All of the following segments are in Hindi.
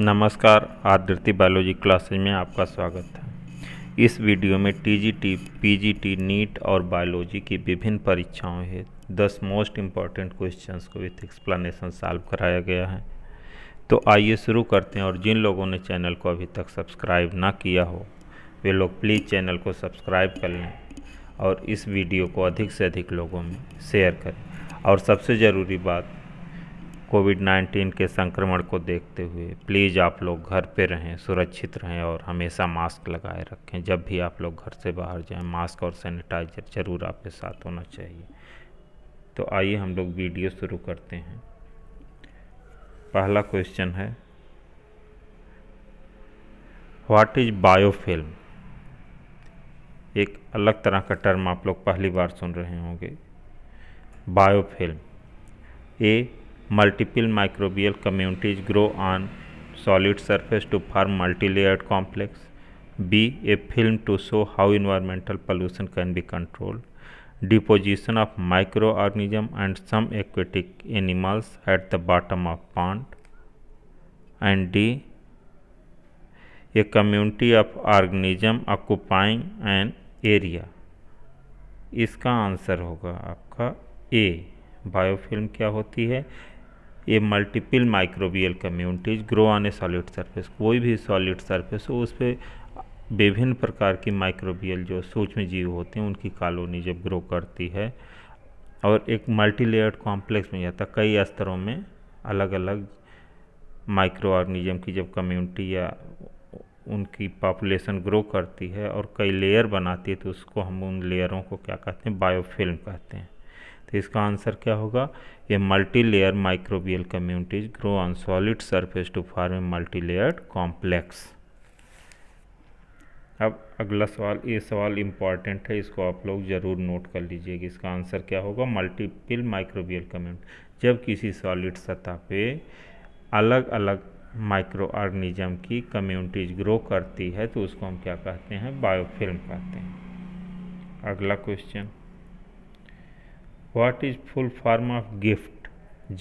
नमस्कार आदृति बायोलॉजी क्लासेज में आपका स्वागत है इस वीडियो में टीजीटी, पीजीटी, नीट और बायोलॉजी की विभिन्न परीक्षाओं है दस मोस्ट इम्पॉर्टेंट क्वेश्चंस को विथ एक्सप्लेनेशन सॉल्व कराया गया है तो आइए शुरू करते हैं और जिन लोगों ने चैनल को अभी तक सब्सक्राइब ना किया हो वे लोग प्लीज़ चैनल को सब्सक्राइब कर लें और इस वीडियो को अधिक से अधिक लोगों में शेयर करें और सबसे ज़रूरी बात कोविड 19 के संक्रमण को देखते हुए प्लीज़ आप लोग घर पे रहें सुरक्षित रहें और हमेशा मास्क लगाए रखें जब भी आप लोग घर से बाहर जाएं मास्क और सैनिटाइजर ज़रूर आपके साथ होना चाहिए तो आइए हम लोग वीडियो शुरू करते हैं पहला क्वेश्चन है व्हाट इज़ बायोफिल्म एक अलग तरह का टर्म आप लोग पहली बार सुन रहे होंगे biofilm A Multiple microbial communities grow on solid surface to form multi-layered complex. B. A film to show how environmental pollution can be controlled. Deposition of microorganism and some aquatic animals at the bottom of pond. And D. A community of organism occupying an area. इसका आंसर होगा आपका ए बायोफिल्म क्या होती है ये multiple microbial communities grow on a solid surface कोई भी सॉलिड सरफेस हो उस पर विभिन्न प्रकार की माइक्रोबियल जो सूक्ष्म जीव होते हैं उनकी कॉलोनी जब ग्रो करती है और एक मल्टीलेयर्ड कॉम्प्लेक्स में जाता है कई स्तरों में अलग अलग माइक्रो ऑर्गेनिज्म की जब कम्युनिटी या उनकी पॉपुलेशन ग्रो करती है और कई लेयर बनाती है तो उसको हम उन लेयरों को क्या कहते हैं बायोफिल्म कहते हैं तो इसका आंसर क्या होगा ये multi layer microbial communities grow on solid surface to form a multi layered complex अब अगला सवाल ये सवाल इम्पॉर्टेंट है इसको आप लोग ज़रूर नोट कर लीजिएगा इसका आंसर क्या होगा मल्टीपल माइक्रोबियल कम्युनिटी जब किसी सॉलिड सतह पे अलग अलग माइक्रो ऑर्गेनिज्म की कम्युनिटीज ग्रो करती है तो उसको हम क्या कहते हैं बायोफिल्म कहते हैं अगला question what is full form of GIFT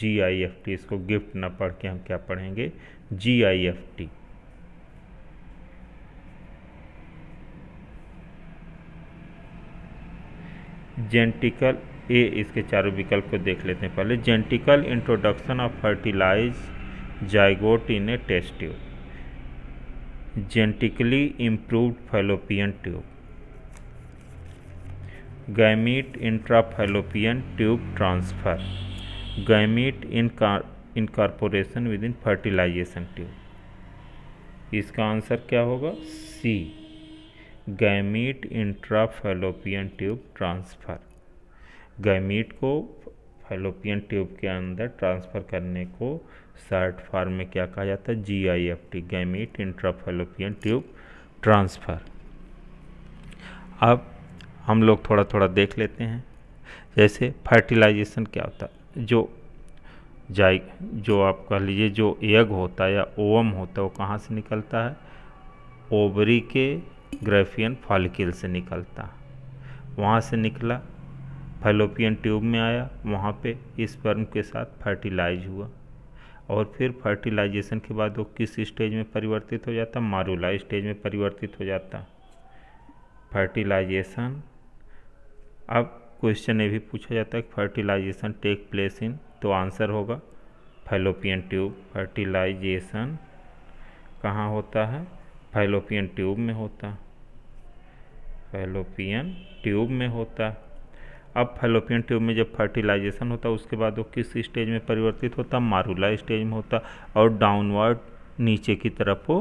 G I F T इसको गिफ्ट ना पढ़ के हम क्या पढ़ेंगे जी आई एफ टी जेंटिकल ए इसके चारों विकल्प को देख लेते हैं पहले genetical introduction of fertilize zygote in a test tube genetically improved fallopian tube gamete intrafallopian tube transfer gamete incorporation with in fertilization tube इसका आंसर क्या होगा C gamete intrafallopian tube transfer gamete को फेलोपियन ट्यूब के अंदर ट्रांसफ़र करने को शर्ट फार्म में क्या कहा जाता है G I F T gamete intrafallopian tube transfer अब हम लोग थोड़ा थोड़ा देख लेते हैं जैसे फर्टिलाइजेशन क्या होता है जो जाय जो आप कह लीजिए जो एग होता है या ओवम होता है वो कहाँ से निकलता है ओवरी के ग्रेफियन फॉलिकल से निकलता वहाँ से निकला फैलोपियन ट्यूब में आया वहाँ पे इस वर्म के साथ फर्टिलाइज हुआ और फिर फर्टिलाइजेशन के बाद वो किस स्टेज में परिवर्तित हो जाता मारूला स्टेज में परिवर्तित हो जाता फर्टिलाइजेशन अब क्वेश्चन ये भी पूछा जाता है कि फर्टिलाइजेशन टेक प्लेस इन तो आंसर होगा फैलोपियन ट्यूब फर्टिलाइजेशन कहाँ होता है फैलोपियन ट्यूब में होता है फैलोपियन ट्यूब में होता है अब फैलोपियन ट्यूब में जब फर्टिलाइजेशन होता है उसके बाद वो किस स्टेज में परिवर्तित होता मारूला स्टेज में होता और डाउनवर्ड नीचे की तरफ वो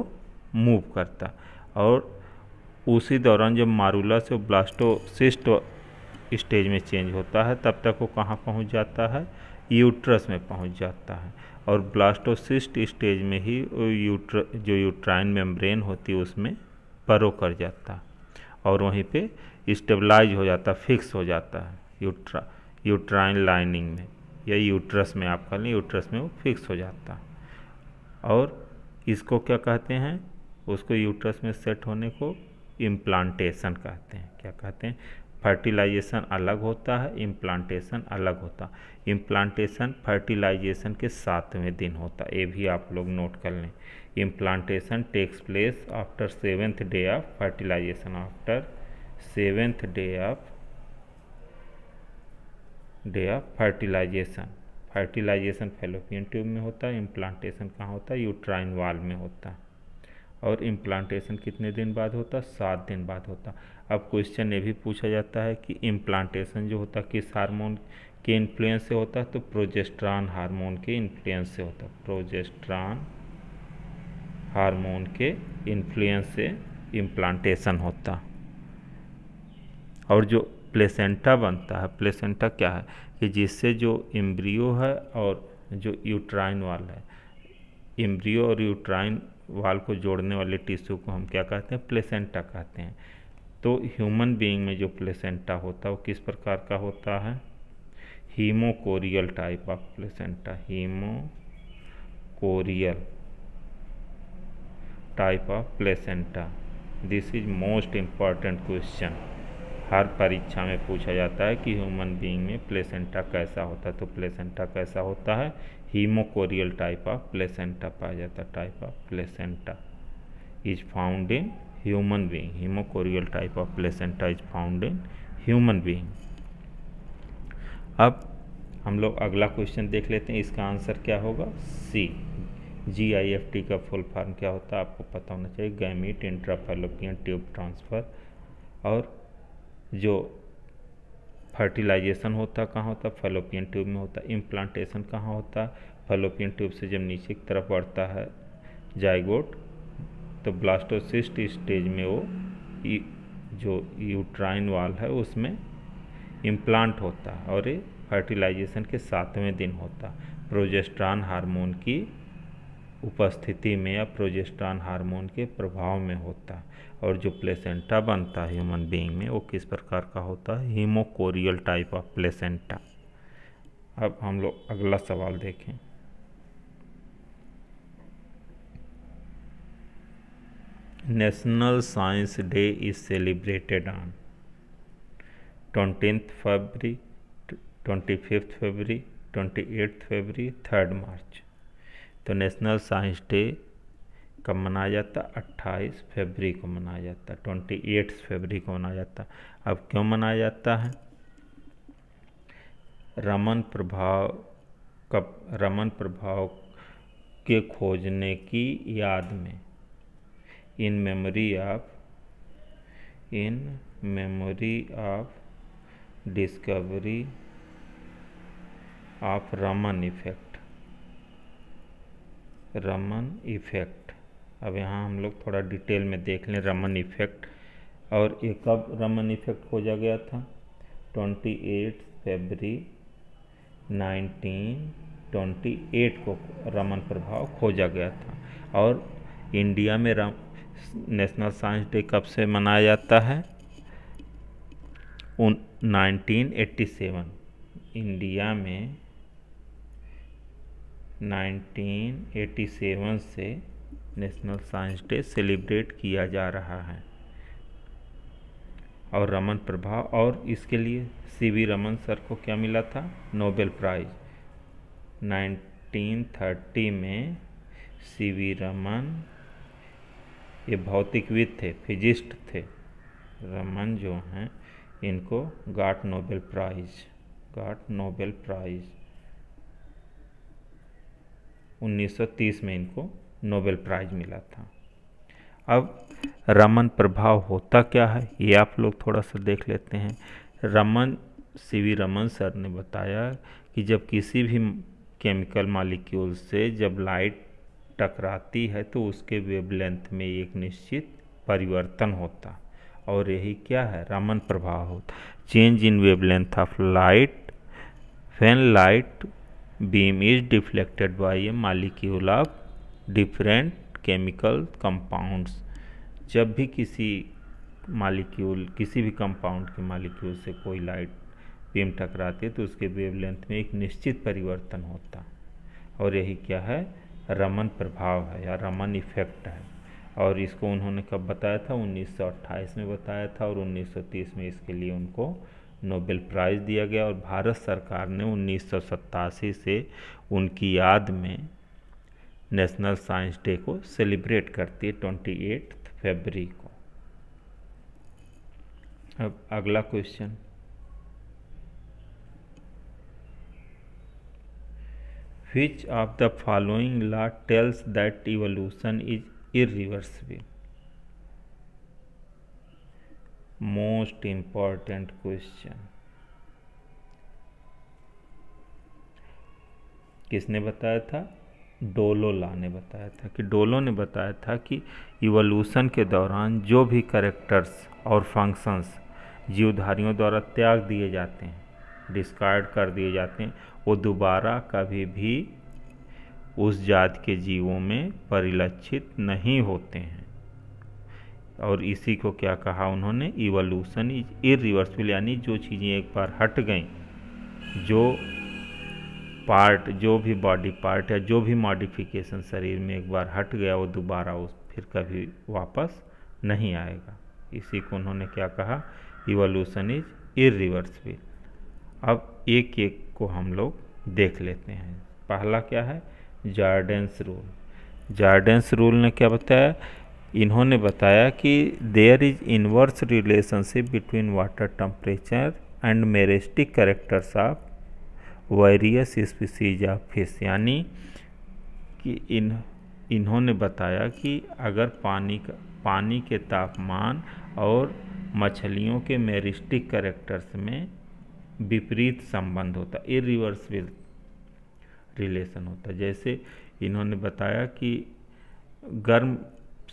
मूव करता और उसी दौरान जब मारूला से ब्लास्टोसिस्ट स्टेज में चेंज होता है तब तक वो कहाँ पहुँच जाता है यूट्रस में पहुँच जाता है और ब्लास्टोसिस्ट स्टेज में ही यूट्र जो यूट्राइन मेम्ब्रेन होती है उसमें परो कर जाता और वहीं पे स्टेबलाइज हो जाता फिक्स हो जाता है यूट्रा यूट्राइन लाइनिंग में या यूट्रस में आप कह लें यूट्रस में वो फिक्स हो जाता और इसको क्या कहते हैं उसको यूट्रस में सेट होने को इम्प्लांटेशन कहते हैं क्या कहते हैं फर्टिलाइजेशन अलग होता है इम्प्लांटेशन अलग होता है इम्प्लांटेशन फर्टिलाइजेशन के सातवें दिन होता है ये भी आप लोग नोट कर लें implantation takes place after seventh day of fertilization after seventh day of day of fertilization fertilization fallopian tube में होता है इम्प्लांटेशन कहाँ होता है यूट्राइन वाल में होता है और इम्प्लांटेशन कितने दिन बाद होता सात दिन बाद होता अब क्वेश्चन ये भी पूछा जाता है कि इम्प्लांटेशन जो होता किस हार्मोन के इन्फ्लुएंस से होता तो प्रोजेस्ट्रान हार्मोन के इन्फ्लुएंस से होता प्रोजेस्ट्रान हार्मोन के इन्फ्लुएंस से इम्प्लांटेशन होता और जो प्लेसेंटा बनता है प्लेसेंटा क्या है कि जिससे जो इम्ब्रियो है और जो यूट्राइन वाल है इम्ब्रियो और यूट्राइन वाल को जोड़ने वाले टिश्यू को हम क्या कहते हैं प्लेसेंटा कहते हैं तो ह्यूमन बीइंग में जो प्लेसेंटा होता है वो किस प्रकार का होता है haemochorial type of placenta haemochorial type of placenta this is most important question हर परीक्षा में पूछा जाता है कि ह्यूमन बीइंग में प्लेसेंटा कैसा होता है तो प्लेसेंटा कैसा होता है हीमोकोरियल टाइप ऑफ प्लेसेंटा पाया जाता है type of placenta is found in human being haemochorial type of placenta is found in human being अब हम लोग अगला क्वेश्चन देख लेते हैं इसका आंसर क्या होगा C G I F T का फुल फॉर्म क्या होता है आपको पता होना चाहिए गैमिट इंट्राफेलोपियन ट्यूब ट्रांसफ़र और जो फर्टिलाइजेशन होता कहाँ होता फलोपियन ट्यूब में होता इम्प्लांटेशन कहाँ होता फलोपियन ट्यूब से जब नीचे की तरफ बढ़ता है जाइगोट तो ब्लास्टोसिस्ट स्टेज में वो जो यूट्राइन वाल है उसमें इम्प्लांट होता है और ये फर्टिलाइजेशन के सातवें दिन होता प्रोजेस्ट्रान हार्मोन की उपस्थिति में या प्रोजेस्ट्रॉन हार्मोन के प्रभाव में होता है और जो प्लेसेंटा बनता है ह्यूमन बीइंग में वो किस प्रकार का होता है हीमोकोरियल टाइप ऑफ प्लेसेंटा अब हम लोग अगला सवाल देखें national science day is celebrated on twentieth February twenty fifth February twenty eighth February third March तो नेशनल साइंस डे कब मनाया जाता अट्ठाईस फरवरी को मनाया जाता ट्वेंटी एट फरवरी को मनाया जाता अब क्यों मनाया जाता है रमन प्रभाव कब रमन प्रभाव के खोजने की याद में in memory of in memory of discovery of Raman effect Raman effect अब यहाँ हम लोग थोड़ा डिटेल में देख लें रमन इफ़ेक्ट और ये कब रमन इफ़ेक्ट खोजा गया था 28 फरवरी 1928 को रमन प्रभाव खोजा गया था और इंडिया में रम नेशनल साइंस डे कब से मनाया जाता है उन 1987 इंडिया में 1987 से नेशनल साइंस डे सेलिब्रेट किया जा रहा है और रमन प्रभाव और इसके लिए सी वी रमन सर को क्या मिला था नोबेल प्राइज़ 1930 में सी वी रमन ये भौतिकविद थे फिजिस्ट थे रमन जो हैं इनको got Nobel prize got Nobel prize 1930 में इनको नोबेल प्राइज़ मिला था अब रमन प्रभाव होता क्या है ये आप लोग थोड़ा सा देख लेते हैं Raman C V Raman sir ने बताया कि जब किसी भी केमिकल मालिक्यूल से जब लाइट टकराती है तो उसके वेवलेंथ में एक निश्चित परिवर्तन होता और यही क्या है रमन प्रभाव होता change in wavelength of light when light beam is deflected by a molecule of different chemical compounds जब भी किसी मालिक्यूल किसी भी कंपाउंड के मालिक्यूल से कोई लाइट बीम टकराती है तो उसके वेवलेंथ में एक निश्चित परिवर्तन होता और यही क्या है रमन प्रभाव है या रमन इफेक्ट है और इसको उन्होंने कब बताया था 1928 में बताया था और 1930 में इसके लिए उनको नोबेल प्राइज़ दिया गया और भारत सरकार ने उन्नीस से उनकी याद में नेशनल साइंस डे को सेलिब्रेट करती है ट्वेंटी एट फेबरी को अब अगला question which of the following law tells that evolution is irreversible most important question किसने बताया था डोलोला ने बताया था कि डोलो ने बताया था कि इवोल्यूशन के दौरान जो भी करेक्टर्स और फंक्शंस जीवधारियों द्वारा त्याग दिए जाते हैं डिस्कार्ड कर दिए जाते हैं वो दोबारा कभी भी उस जात के जीवों में परिलक्षित नहीं होते हैं और इसी को क्या कहा उन्होंने इवोल्यूशन इज इरिवर्सिबल यानी जो चीज़ें एक बार हट गई जो पार्ट जो भी बॉडी पार्ट या जो भी मॉडिफिकेशन शरीर में एक बार हट गया वो दोबारा उस फिर कभी वापस नहीं आएगा इसी को उन्होंने क्या कहा इवोल्यूशन इज इरिवर्सिबल अब एक एक को हम लोग देख लेते हैं पहला क्या है जार्डेंस रूल जार्डेंस रूल ने क्या बताया इन्होंने बताया कि there is inverse relationship between water temperature and meristic characters of various species of fish यानी कि इन इन्होंने बताया कि अगर पानी का पानी के तापमान और मछलियों के मेरिस्टिक करेक्टर्स में विपरीत संबंध होता है रिवर्सिबल रिलेशन होता जैसे इन्होंने बताया कि गर्म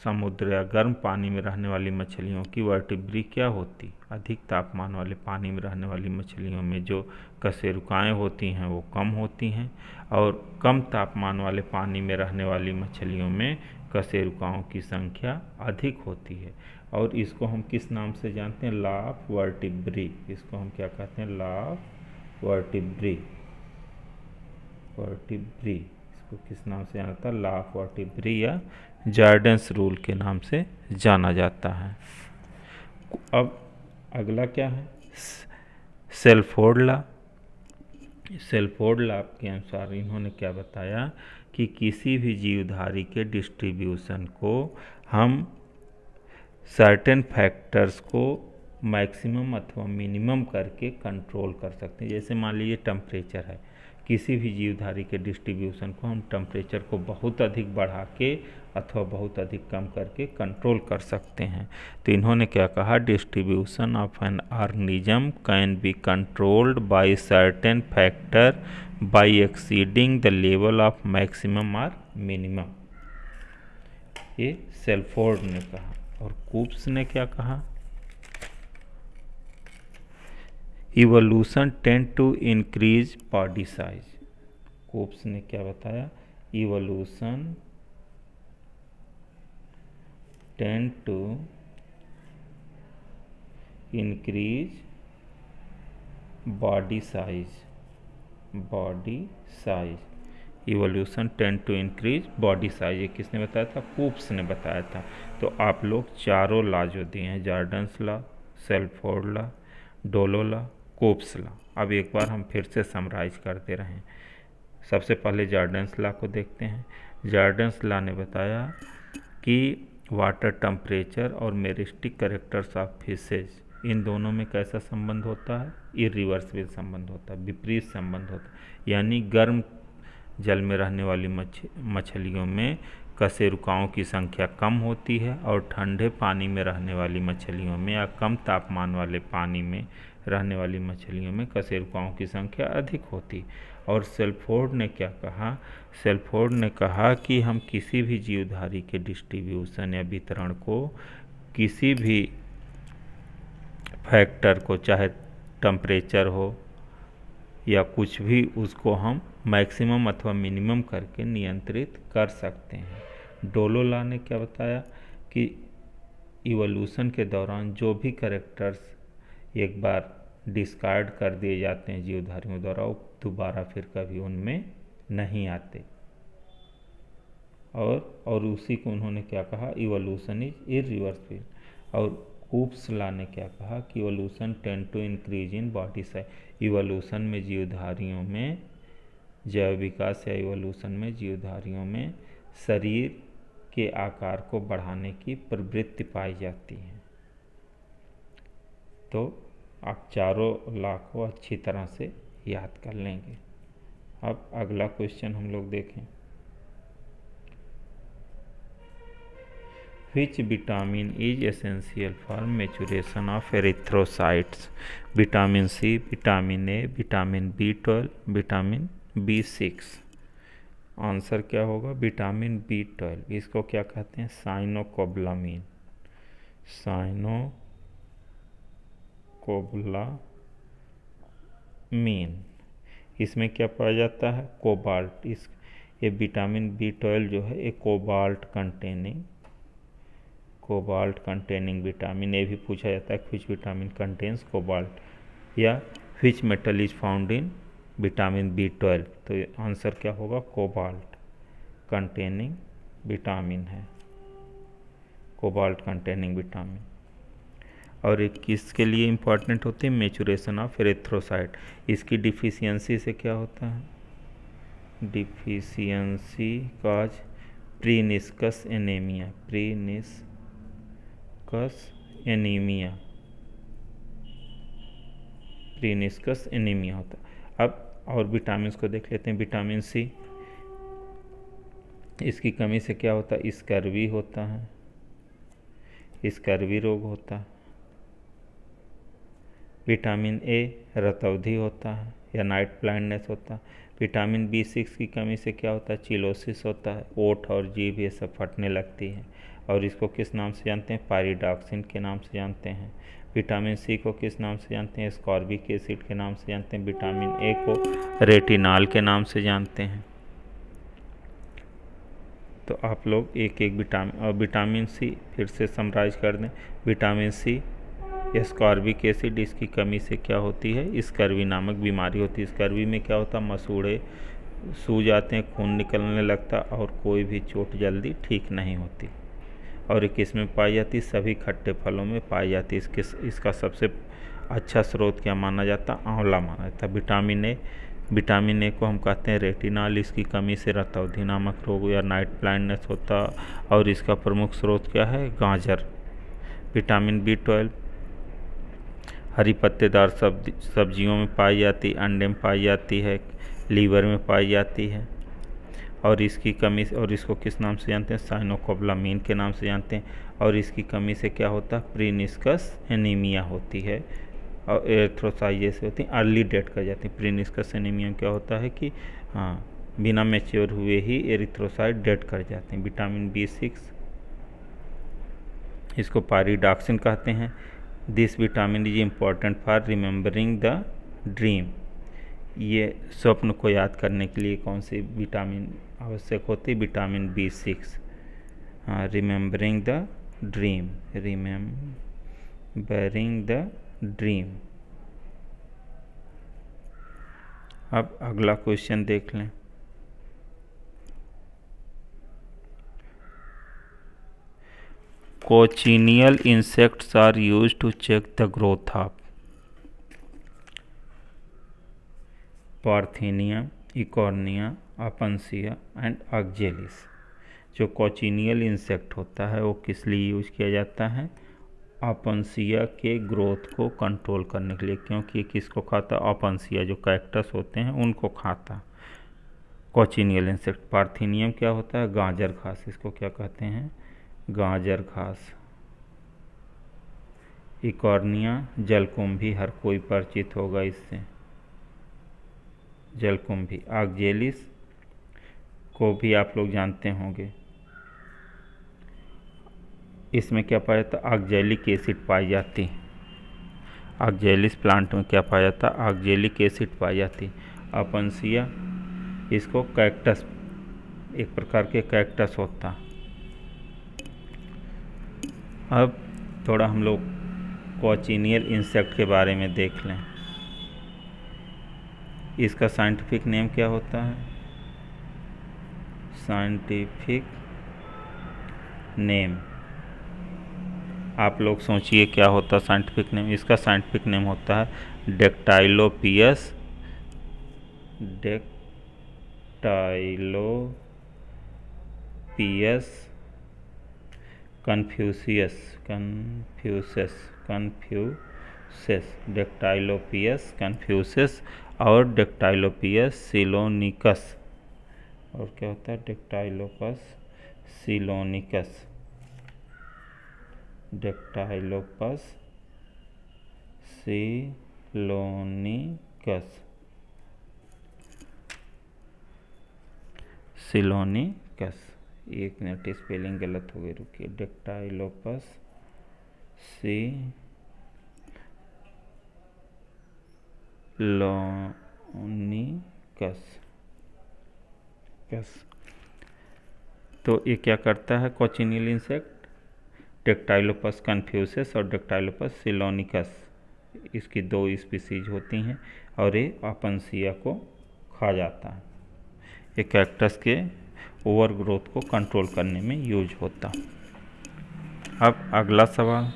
समुद्र या गर्म पानी में रहने वाली मछलियों की वर्टिब्री क्या होती अधिक तापमान वाले पानी में रहने वाली मछलियों में जो कसेरुकाएँ होती हैं वो कम होती हैं और कम तापमान वाले पानी में रहने वाली मछलियों में कसेरुकाओं की संख्या अधिक होती है और इसको हम किस नाम से जानते हैं लाफ वर्टिब्री इसको हम क्या कहते हैं लाफ वर्टिब्री वर्टिब्री इसको किस नाम से जानता है लाफ वर्टिब्री या जार्डन्स रूल के नाम से जाना जाता है अब अगला क्या है सेल्फोर्ड ला सेल्फोर्ड ला के अनुसार इन्होंने क्या बताया कि किसी भी जीवधारी के डिस्ट्रीब्यूशन को हम सर्टेन फैक्टर्स को मैक्सिमम अथवा मिनिमम करके कंट्रोल कर सकते हैं जैसे मान लीजिए टम्परेचर है किसी भी जीवधारी के डिस्ट्रीब्यूशन को हम टम्परेचर को बहुत अधिक बढ़ा के अथवा बहुत अधिक कम करके कंट्रोल कर सकते हैं तो इन्होंने क्या कहा distribution of an organism can be controlled by certain factor by exceeding the level of maximum और मिनिमम ये सेल्फोर्ड ने कहा और कूप्स ने क्या कहा evolution tend to increase body size Cope's ने क्या बताया evolution tend to increase body size body size evolution tend to increase body size ये किसने बताया था कोप्स ने बताया था तो आप लोग चारों ला जो दिए हैं जार्डन्स ला सेल्फोर्ड ला डोलो ला कोप्स अब एक बार हम फिर से समराइज करते रहें सबसे पहले जार्डन्स को देखते हैं जार्डन्स ला ने बताया कि वाटर टम्परेचर और मेरिस्टिक करेक्टर्स ऑफ फिशेज इन दोनों में कैसा संबंध होता है इरिवर्सिबल संबंध होता है विपरीत संबंध होता है यानी गर्म जल में रहने वाली मछलियों में रुकाओं की संख्या कम होती है और ठंडे पानी में रहने वाली मछलियों में या कम तापमान वाले पानी में रहने वाली मछलियों में कसेरुकाओं की संख्या अधिक होती और सेल्फोर्ड ने क्या कहा सेल्फोर्ड ने कहा कि हम किसी भी जीवधारी के डिस्ट्रीब्यूशन या वितरण को किसी भी फैक्टर को चाहे टम्परेचर हो या कुछ भी उसको हम मैक्सिमम अथवा मिनिमम करके नियंत्रित कर सकते हैं डोलोला ने क्या बताया कि इवोल्यूशन के दौरान जो भी करेक्टर्स एक बार डिस्कार्ड कर दिए जाते हैं जीवधारियों द्वारा दोबारा फिर कभी उनमें नहीं आते और और उसी को उन्होंने क्या कहा इवोल्यूशन इज इरिवर्सिबल और कूप्सला ने क्या कहा कि evolution tend to increase in body size evolution में जीवधारियों में जैव विकास या इवोल्यूशन में जीवधारियों में शरीर के आकार को बढ़ाने की प्रवृत्ति पाई जाती है तो आप चारों लाखों अच्छी तरह से याद कर लेंगे अब अगला क्वेश्चन हम लोग देखें which vitamin is essential for maturation of erythrocytes vitamin C vitamin A vitamin B twelve vitamin B six answer क्या होगा विटामिन बी ट्वेल्व इसको क्या कहते हैं साइनोकोबलामीन साइनो कोबला मीन इसमें क्या पाया जाता है कोबाल्ट इस ये विटामिन बी ट्वेल्व जो है ये cobalt containing cobalt containing vitamin ए भी पूछा जाता है कुछ विटामिन कंटेन्स कोबाल्ट या which metal is found in vitamin B twelve तो आंसर क्या होगा कोबाल्ट कंटेनिंग विटामिन है कोबाल्ट कंटेनिंग विटामिन और किसके लिए इम्पॉर्टेंट होती है मेचुरेशन ऑफ एरेथ्रोसाइट इसकी डिफिशियंसी से क्या होता है deficiency cause pernicious anaemia pernicious anaemia pernicious anaemia होता है अब और विटामिन को देख लेते हैं विटामिन सी इसकी कमी से क्या होता है स्कर्वी होता है स्कर्वी रोग होता है विटामिन ए रतौधी होता है या नाइट ब्लाइंडनेस होता है विटामिन बी सिक्स की कमी से क्या होता है चिलोसिस होता है ओठ और जीभ ये सब फटने लगती है और इसको किस नाम से जानते हैं पायरीडॉक्सिन के नाम से जानते हैं विटामिन सी को किस नाम से जानते हैं स्कॉर्बिक एसिड के नाम से जानते हैं विटामिन ए को रेटिनॉल के नाम से जानते हैं तो आप लोग एक एक विटामिन और विटामिन सी फिर से समराइज कर दें विटामिन सी स्कॉर्बिक एसिड इसकी कमी से क्या होती है स्कर्वी नामक बीमारी होती है स्कर्वी में क्या होता मसूड़े सू जाते हैं खून निकलने लगता और कोई भी चोट जल्दी ठीक नहीं होती और ये किस में पाई जाती सभी खट्टे फलों में पाई जाती इसके इसका सबसे अच्छा स्रोत क्या माना जाता आंवला माना जाता विटामिन ए विटामिन ए को हम कहते हैं रेटिनाल इसकी कमी से रतौधी नामक रोग या नाइट ब्लाइंडनेस होता और इसका प्रमुख स्रोत क्या है गाजर विटामिन बी ट्वेल्व हरी पत्तेदार सब्जी सब्जियों में पाई जाती है अंडे में पाई जाती है लीवर में पाई जाती है और इसकी कमी से और इसको किस नाम से जानते हैं साइनोकोबलामीन के नाम से जानते हैं और इसकी कमी से क्या होता है प्रीनिस्कस एनीमिया होती है और से होती है अर्ली डेट कर जाती है प्रीनिस्कस एनीमिया क्या होता है कि हाँ बिना मेच्योर हुए ही एरिथ्रोसाइड डेट कर जाते हैं विटामिन बी सिक्स इसको पारीडाक्सिन कहते हैं this vitamin is important for remembering the dream ये स्वप्न को याद करने के लिए कौन सी विटामिन आवश्यक है vitamin B six remembering the dream remembering the dream अब अगला क्वेश्चन देख लें cochineal insects are use to check the growth of Parthenium Eichhornia Opuntia and Oxalis जो कोचिनियल इंसेक्ट होता है वो किस लिए यूज किया जाता है अपनसिया के ग्रोथ को कंट्रोल करने के लिए क्योंकि किसको खाता अपनसिया जो कैक्टस होते हैं उनको खाता कोचिनियल इंसेक्ट पार्थिनियम क्या होता है गाजर घास इसको क्या कहते हैं गाजर घास इकॉर्निया जलकुंभी हर कोई परिचित होगा इससे जलकुंभी आगजेलिस को भी आप लोग जानते होंगे इसमें क्या पाया जाता आगजेलिक एसिड पाई जाती आगजेलिस प्लांट में क्या पाया जाता आगजेलिक एसिड पाई जाती अपनसिया इसको कैक्टस एक प्रकार के कैक्टस होता अब थोड़ा हम लोग कॉचिनियर इंसेक्ट के बारे में देख लें इसका साइंटिफिक नेम क्या होता है साइंटिफिक नेम आप लोग सोचिए क्या होता है साइंटिफिक नेम इसका साइंटिफिक नेम होता है Dactylopius Dactylopius confusus confusus confusus Dactylopius confusus और डेक्टाइलोपियस सिलोनिकस और क्या होता है डेक्टाइलोपस सिलोनिकस डेक्टाइलोपस सिलोनिकस सिलोनिकस एक मिनट स्पेलिंग गलत हो गई रुकिए डेक्टाइलोपस सी लोनिकस कस तो ये क्या करता है कोचिनियल इंसेक्ट डेक्टाइलोपस कन्फ्यूसस और डेक्टाइलोपस सिलोनिकस इसकी दो स्पीसीज होती हैं और ये अपनसिया को खा जाता है ये कैक्टस के ओवर ग्रोथ को कंट्रोल करने में यूज होता अब अगला सवाल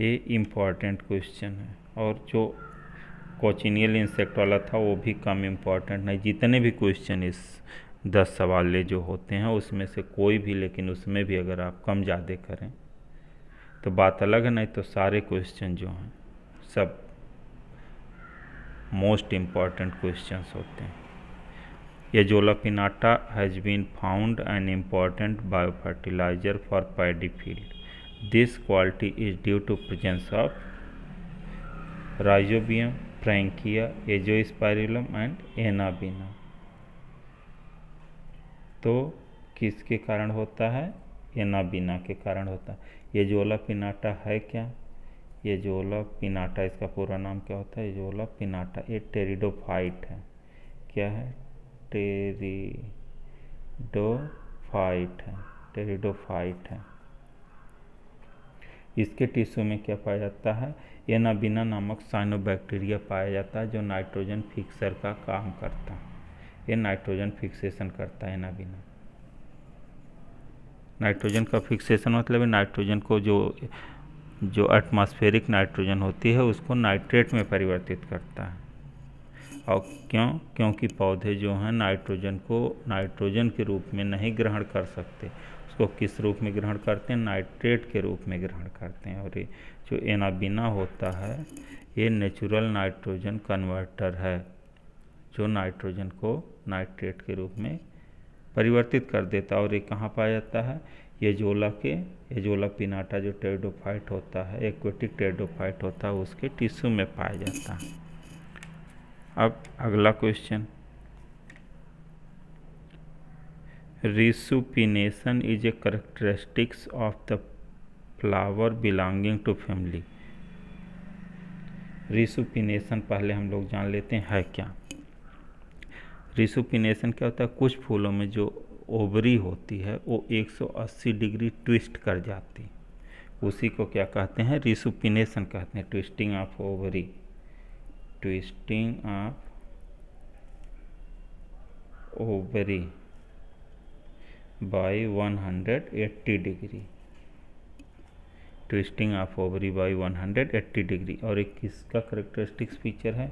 ये इम्पॉर्टेंट क्वेश्चन है और जो कोचिनियल इंसेक्ट वाला था वो भी कम इम्पॉर्टेंट नहीं जितने भी क्वेश्चन इस दस ले जो होते हैं उसमें से कोई भी लेकिन उसमें भी अगर आप कम ज़्यादा करें तो बात अलग है नहीं तो सारे क्वेश्चन जो हैं सब मोस्ट इम्पॉर्टेंट क्वेश्चंस होते हैं ये Azolla pinnata has been found an important biofertilizer for paddy field this quality is due to presence of Rhizobium Azospirillum and Anabaena तो किसके कारण होता है एनाबीना के कारण होता है ये जोलापिनाटा है क्या एजोला पिनाटा इसका पूरा नाम क्या होता है एजोला पिनाटा ये टेरिडोफाइट है क्या है टेरिडोफाइट है टेरिडोफाइट है इसके टिश्यू में क्या पाया जाता है एनाबिना नामक साइनोबैक्टीरिया पाया जाता है जो नाइट्रोजन फिक्सर का काम करता है ये नाइट्रोजन फिक्सेशन करता है एनाबिना नाइट्रोजन का फिक्सेशन मतलब नाइट्रोजन को जो जो एटमॉस्फेरिक नाइट्रोजन होती है उसको नाइट्रेट में परिवर्तित करता है और क्यों क्योंकि पौधे जो हैं नाइट्रोजन को नाइट्रोजन के रूप में नहीं ग्रहण कर सकते उसको किस रूप में ग्रहण करते हैं नाइट्रेट के रूप में ग्रहण करते हैं और ये जो एनाबीना होता है ये नेचुरल नाइट्रोजन कन्वर्टर है जो नाइट्रोजन को नाइट्रेट के रूप में परिवर्तित कर देता है और ये कहाँ पाया जाता है एजोला के एजोला पिनाटा जो टेडोफाइट होता है एक्वेटिक टेडोफाइट होता है उसके टिश्यू में पाया जाता है अब अगला question resupination is a characteristics of the flower belonging to family resupination पहले हम लोग जान लेते हैं है क्या रिसुपिनेशन क्या होता है कुछ फूलों में जो ओबरी होती है वो 180 डिग्री ट्विस्ट कर जाती उसी को क्या कहते हैं रिसुपिनेशन कहते हैं twisting of ovary twisting of ovary by 180 degree twisting of ovary by 180 degree और एक किसका करेक्टरिस्टिक्स फीचर है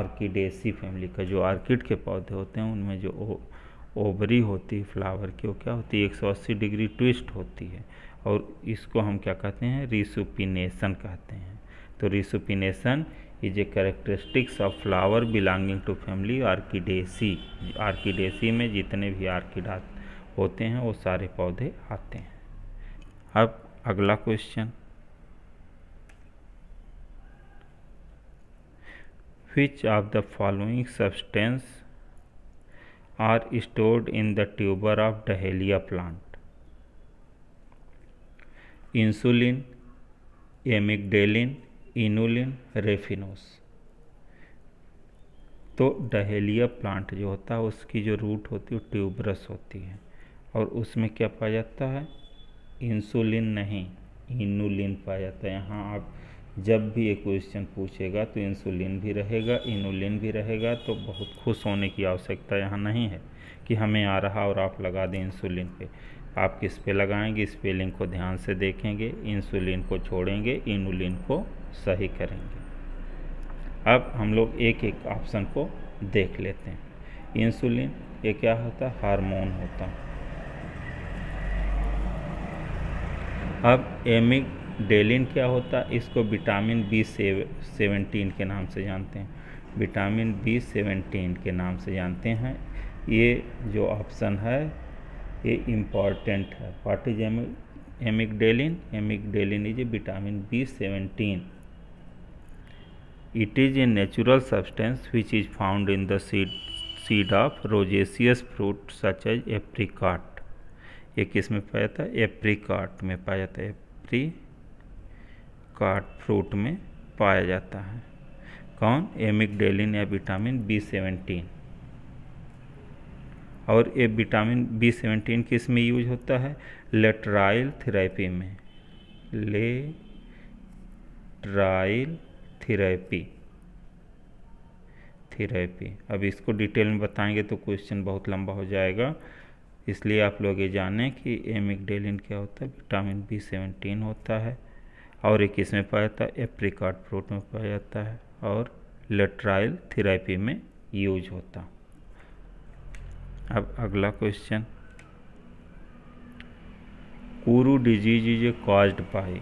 आर्किडेसी फैमिली का जो आर्किड के पौधे होते हैं उनमें जो ओवरी होती है फ्लावर की वो क्या होती है एक डिग्री ट्विस्ट होती है और इसको हम क्या कहते हैं रिसुपिनेशन कहते हैं तो resupination is a characteristics of flower belonging to family Orchidaceae Orchidaceae में जितने भी आर्किडा होते हैं वो सारे पौधे आते हैं अब अगला question which of the following substance are stored in the tuber of dahlia plant. Insulin, amygdalin, inulin raffinose तो डहेलिया प्लांट जो होता है उसकी जो रूट होती है ट्यूबरस होती है और उसमें क्या पाया जाता है इंसुलिन नहीं इनुलिन पाया जाता है यहाँ आप जब भी ये क्वेश्चन पूछेगा तो इंसुलिन भी रहेगा इनुलिन भी रहेगा तो बहुत खुश होने की आवश्यकता यहाँ नहीं है कि हमें आ रहा और आप लगा दें इंसुलिन पे आप किस पे लगाएंगे स्पेलिंग को ध्यान से देखेंगे इंसुलिन को छोड़ेंगे इनुलिन को सही करेंगे अब हम लोग एक एक ऑप्शन को देख लेते हैं इंसुलिन ये क्या होता है हार्मोन होता है अब एमिक डेलिन क्या होता है इसको विटामिन बी सेवनटीन के नाम से जानते हैं विटामिन बी सेवेंटीन के नाम से जानते हैं ये जो ऑप्शन है ये इम्पॉर्टेंट है what is amygdalin amygdalin is a vitamin B seventeen it is a natural substance which is found in the seed seed of rosaceous fruit such as apricot ये किस में पाया जाता है एप्रीकाट में पाया जाता है एप्री काट फ्रूट में पाया जाता है कौन एमिकडेलिन या विटामिन बी सेवेंटीन और ये विटामिन बी सेवेंटीन किस में यूज होता है लेटराइल थेरेपी में ले ट्राइल थेरेपी थेरेपी अब इसको डिटेल में बताएंगे तो क्वेश्चन बहुत लंबा हो जाएगा इसलिए आप लोग ये जानें कि एमिकडेलिन क्या होता है विटामिन बी सेवेंटीन होता है और एक इसमें पाया जाता है एप्रिकॉट फ्रूट में पाया जाता है और लेट्राइल थेरेपी में यूज होता अब अगला question kuru disease is caused by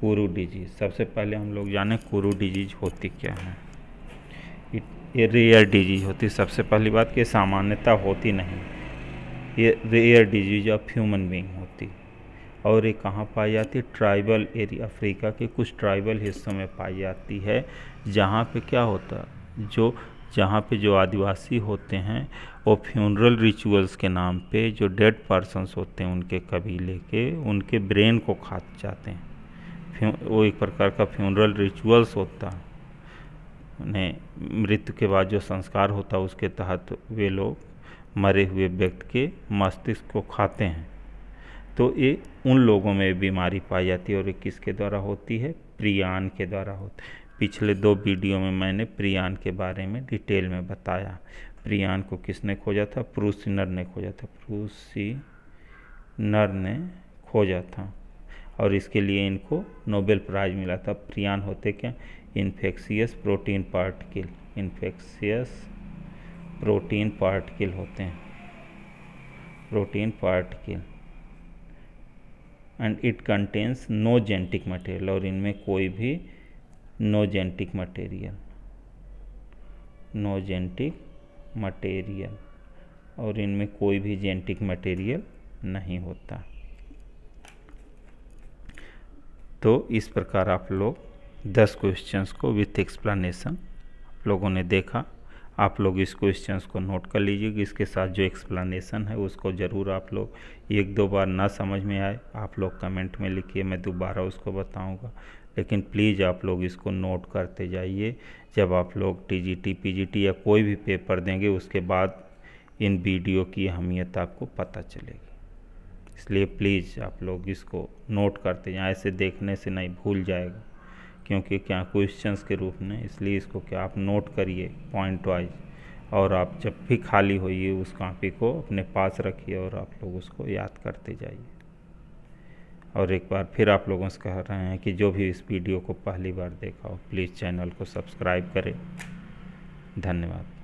kuru disease सबसे पहले हम लोग जाने कुरू डिजीज होती क्या है ये रेयर डिजीज होती सबसे पहली बात कि सामान्यता होती नहीं ये rare disease of human being होती और ये कहाँ पाई जाती है ट्राइबल एरिया अफ्रीका के कुछ ट्राइबल हिस्सों में पाई जाती है जहाँ पे क्या होता जो जहाँ पे जो आदिवासी होते हैं वो फ्यूनरल रिचुअल्स के नाम पे जो डेड पर्सनस होते हैं उनके कबीले के उनके ब्रेन को खा जाते हैं वो एक प्रकार का फ्यूनरल रिचुअल्स होता है उन्हें मृत्यु के बाद जो संस्कार होता है उसके तहत वे लोग मरे हुए व्यक्ति के मस्तिष्क को खाते हैं तो ये उन लोगों में बीमारी पाई जाती है और ये किसके द्वारा होती है प्रियान के द्वारा होती है पिछले दो वीडियो में मैंने प्रियान के बारे में डिटेल में बताया प्रियान को किसने खोजा था प्रूसिनर ने खोजा था प्रूसिनर ने खोजा था और इसके लिए इनको नोबेल प्राइज़ मिला था प्रियान होते क्या infectious protein particle infectious protein particle होते हैं protein particle and it contains no genetic material और इनमें कोई भी no genetic material no genetic material और इनमें कोई भी जेंटिक मटेरियल नहीं होता तो इस प्रकार आप लोग दस क्वेश्चंस को विथ एक्सप्लेनेशन आप लोगों ने देखा आप लोग इस क्वेश्चन को नोट कर लीजिए इसके साथ जो एक्सप्लेनेशन है उसको ज़रूर आप लोग एक दो बार ना समझ में आए आप लोग कमेंट में लिखिए मैं दोबारा उसको बताऊँगा लेकिन प्लीज़ आप लोग इसको नोट करते जाइए जब आप लोग टीजीटी पीजीटी या कोई भी पेपर देंगे उसके बाद इन वीडियो की अहमियत आपको पता चलेगी इसलिए प्लीज़ आप लोग इसको नोट करते जाएं ऐसे देखने से नहीं भूल जाएगा क्योंकि क्या क्वेश्चंस के रूप में इसलिए इसको क्या आप नोट करिए पॉइंट वाइज और आप जब भी खाली होइए उस कापी को अपने पास रखिए और आप लोग उसको याद करते जाइए और एक बार फिर आप लोगों से कह रहे हैं कि जो भी इस वीडियो को पहली बार देखा हो प्लीज़ चैनल को सब्सक्राइब करें धन्यवाद